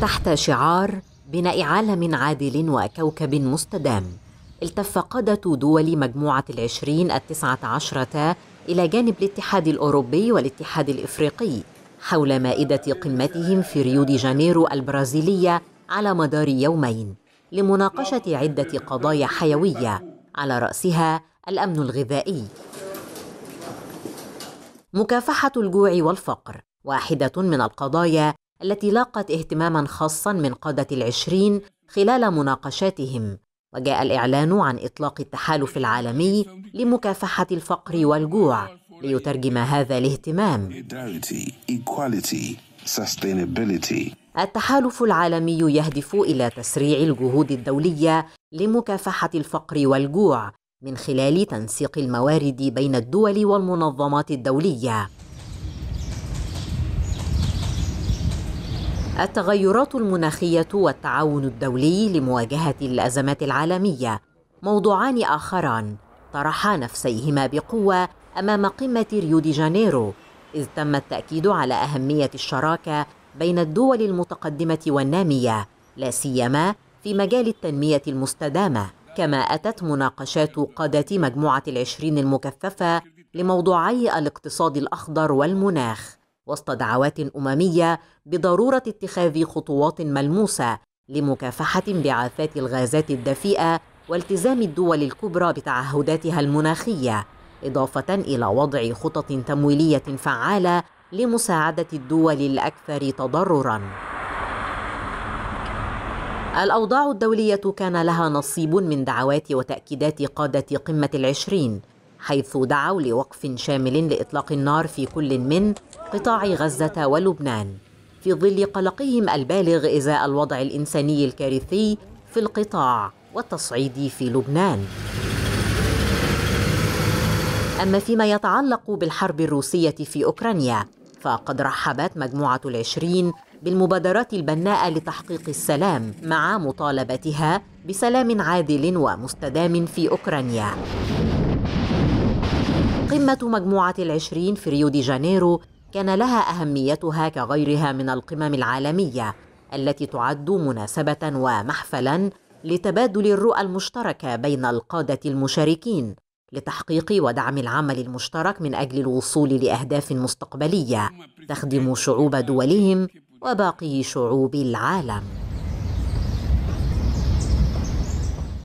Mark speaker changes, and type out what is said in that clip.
Speaker 1: تحت شعار بناء عالم عادل وكوكب مستدام التف قادة دول مجموعة العشرين التسعة عشرة إلى جانب الاتحاد الأوروبي والاتحاد الإفريقي حول مائدة قمتهم في ريو دي جانيرو البرازيلية على مدار يومين لمناقشة عدة قضايا حيوية على رأسها الأمن الغذائي مكافحة الجوع والفقر واحدة من القضايا التي لاقت اهتماما خاصا من قادة العشرين خلال مناقشاتهم وجاء الإعلان عن إطلاق التحالف العالمي لمكافحة الفقر والجوع ليترجم هذا الاهتمام التحالف العالمي يهدف إلى تسريع الجهود الدولية لمكافحة الفقر والجوع من خلال تنسيق الموارد بين الدول والمنظمات الدوليه التغيرات المناخية والتعاون الدولي لمواجهة الأزمات العالمية موضوعان آخران طرحا نفسيهما بقوة أمام قمة ريو دي جانيرو إذ تم التأكيد على أهمية الشراكة بين الدول المتقدمة والنامية لا سيما في مجال التنمية المستدامة كما أتت مناقشات قادة مجموعة العشرين المكثفة لموضوعي الاقتصاد الأخضر والمناخ وسط دعوات امميه بضروره اتخاذ خطوات ملموسه لمكافحه انبعاثات الغازات الدفيئه والتزام الدول الكبرى بتعهداتها المناخيه اضافه الى وضع خطط تمويليه فعاله لمساعده الدول الاكثر تضررا الأوضاع الدولية كان لها نصيب من دعوات وتأكيدات قادة قمة العشرين حيث دعوا لوقف شامل لإطلاق النار في كل من قطاع غزة ولبنان في ظل قلقهم البالغ إزاء الوضع الإنساني الكارثي في القطاع والتصعيد في لبنان أما فيما يتعلق بالحرب الروسية في أوكرانيا فقد رحبت مجموعة العشرين بالمبادرات البناءة لتحقيق السلام مع مطالبتها بسلام عادل ومستدام في أوكرانيا قمة مجموعة العشرين في ريو دي جانيرو كان لها أهميتها كغيرها من القمم العالمية التي تعد مناسبة ومحفلا لتبادل الرؤى المشتركة بين القادة المشاركين لتحقيق ودعم العمل المشترك من أجل الوصول لأهداف مستقبلية تخدم شعوب دولهم وباقي شعوب العالم